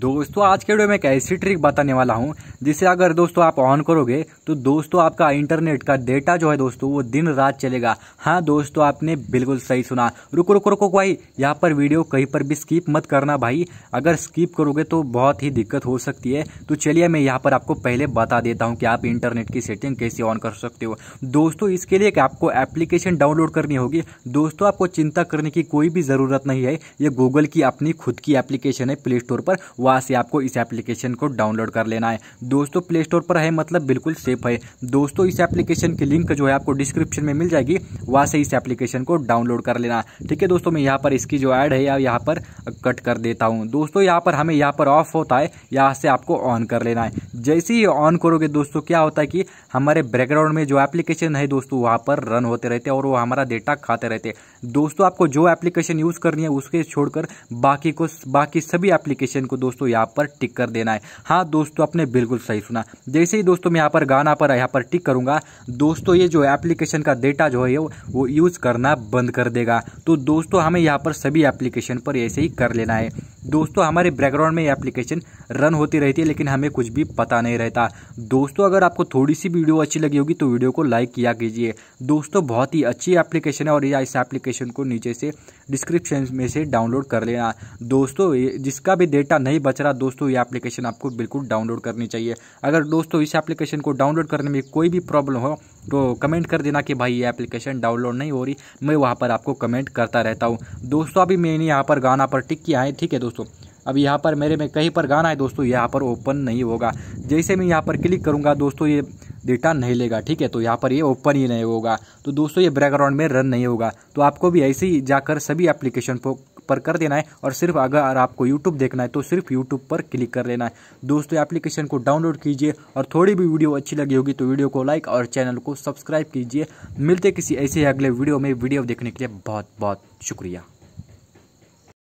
दोस्तों आज के वीडियो में एक ऐसी ट्रिक बताने वाला हूं जिसे अगर दोस्तों आप ऑन करोगे तो दोस्तों आपका इंटरनेट का डेटा जो है दोस्तों वो दिन रात चलेगा हाँ दोस्तों आपने बिल्कुल सही सुना रुको रुको रुको भाई यहाँ पर वीडियो कहीं पर भी स्किप मत करना भाई अगर स्किप करोगे तो बहुत ही दिक्कत हो सकती है तो चलिए मैं यहाँ पर आपको पहले बता देता हूँ कि आप इंटरनेट की सेटिंग कैसे ऑन कर सकते हो दोस्तों इसके लिए आपको एप्लीकेशन डाउनलोड करनी होगी दोस्तों आपको चिंता करने की कोई भी ज़रूरत नहीं है ये गूगल की अपनी खुद की एप्लीकेशन है प्ले स्टोर पर वहाँ से आपको इस एप्लीकेशन को डाउनलोड कर लेना है दोस्तों प्ले स्टोर पर है मतलब बिल्कुल सेफ है दोस्तों इस एप्लीकेशन की लिंक जो है आपको डिस्क्रिप्शन में मिल जाएगी वहाँ से इस एप्लीकेशन को डाउनलोड कर लेना ठीक है दोस्तों मैं यहाँ पर इसकी जो ऐड है यहाँ पर कट कर देता हूँ दोस्तों यहाँ पर हमें यहाँ पर ऑफ होता है यहाँ से आपको ऑन कर लेना है जैसे ही ऑन करोगे दोस्तों क्या होता है कि हमारे बैकग्राउंड में जो एप्लीकेशन है दोस्तों वहाँ पर रन होते रहते हैं और वो हमारा डेटा खाते रहते हैं दोस्तों आपको जो एप्लीकेशन यूज़ करनी है उसके छोड़कर बाकी को बाकी सभी एप्लीकेशन को दोस्तों दोस्तों यहाँ पर टिक कर देना है हाँ दोस्तों आपने बिल्कुल सही सुना जैसे ही दोस्तों मैं यहाँ पर गाना पर यहाँ पर टिक करूँगा दोस्तों ये जो एप्लीकेशन का डेटा जो है वो यूज़ करना बंद कर देगा तो दोस्तों हमें यहाँ पर सभी एप्लीकेशन पर ऐसे ही कर लेना है दोस्तों हमारे बैकग्राउंड में एप्लीकेशन रन होती रहती है लेकिन हमें कुछ भी पता नहीं रहता दोस्तों अगर आपको थोड़ी सी वीडियो अच्छी लगी होगी तो वीडियो को लाइक किया कीजिए दोस्तों बहुत ही अच्छी एप्लीकेशन है और या इस एप्लीकेशन को नीचे से डिस्क्रिप्शन में से डाउनलोड कर लेना दोस्तों जिसका भी डेटा नहीं बच रहा दोस्तों ये एप्लीकेशन आपको बिल्कुल डाउनलोड करनी चाहिए अगर दोस्तों इस एप्लीकेशन को डाउनलोड करने में कोई भी प्रॉब्लम हो तो कमेंट कर देना कि भाई ये एप्लीकेशन डाउनलोड नहीं हो रही मैं वहाँ पर आपको कमेंट करता रहता हूँ दोस्तों अभी मैंने यहाँ पर गाना पर टिक किया है ठीक है दोस्तों अब यहाँ पर मेरे में कहीं पर गाना है दोस्तों यहाँ पर ओपन नहीं होगा जैसे मैं यहाँ पर क्लिक करूँगा दोस्तों ये डेटा नहीं लेगा ठीक है तो यहाँ पर ये ओपन ही नहीं होगा तो दोस्तों ये बैकग्राउंड में रन नहीं होगा तो आपको भी ऐसे ही जाकर सभी एप्लीकेशन पर कर देना है और सिर्फ अगर आपको YouTube देखना है तो सिर्फ YouTube पर क्लिक कर लेना है दोस्तों एप्लीकेशन को डाउनलोड कीजिए और थोड़ी भी वीडियो अच्छी लगी होगी तो वीडियो को लाइक और चैनल को सब्सक्राइब कीजिए मिलते किसी ऐसे अगले वीडियो में वीडियो देखने के लिए बहुत बहुत शुक्रिया